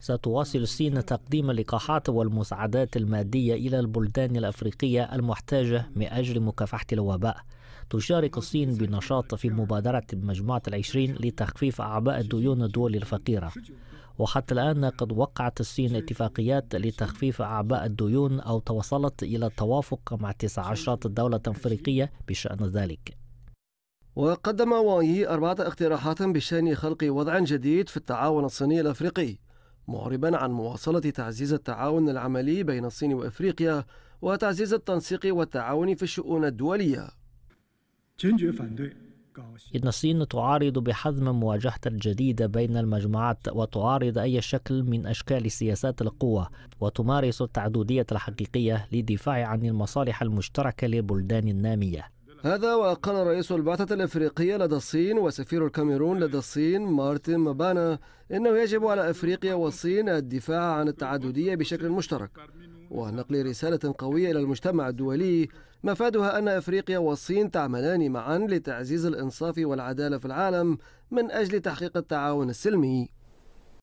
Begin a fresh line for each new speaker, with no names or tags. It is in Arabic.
ستواصل الصين تقديم اللقاحات والمساعدات المادية إلى البلدان الأفريقية المحتاجة من أجل مكافحة الوباء تشارك الصين بنشاط في مبادرة مجموعة العشرين لتخفيف أعباء ديون الدول الفقيرة وحتى الآن قد وقعت الصين اتفاقيات لتخفيف أعباء الديون أو توصلت إلى التوافق مع 19 دولة أفريقية بشأن ذلك
وقدم يي أربعة اقتراحات بشأن خلق وضع جديد في التعاون الصيني الأفريقي معربا عن مواصلة تعزيز التعاون العملي بين الصين وأفريقيا وتعزيز التنسيق والتعاون في الشؤون الدولية
إن الصين تعارض بحزم مواجهة الجديد بين المجموعات وتعارض أي شكل من أشكال سياسات القوة وتمارس التعددية الحقيقية للدفاع عن المصالح المشتركة للبلدان النامية
هذا وقال رئيس البعثة الإفريقية لدى الصين وسفير الكاميرون لدى الصين مارتن مبانا إنه يجب على إفريقيا والصين الدفاع عن التعددية بشكل مشترك ونقل رسالة قوية إلى المجتمع الدولي مفادها أن إفريقيا والصين تعملان معا لتعزيز الإنصاف والعدالة في العالم من أجل تحقيق التعاون السلمي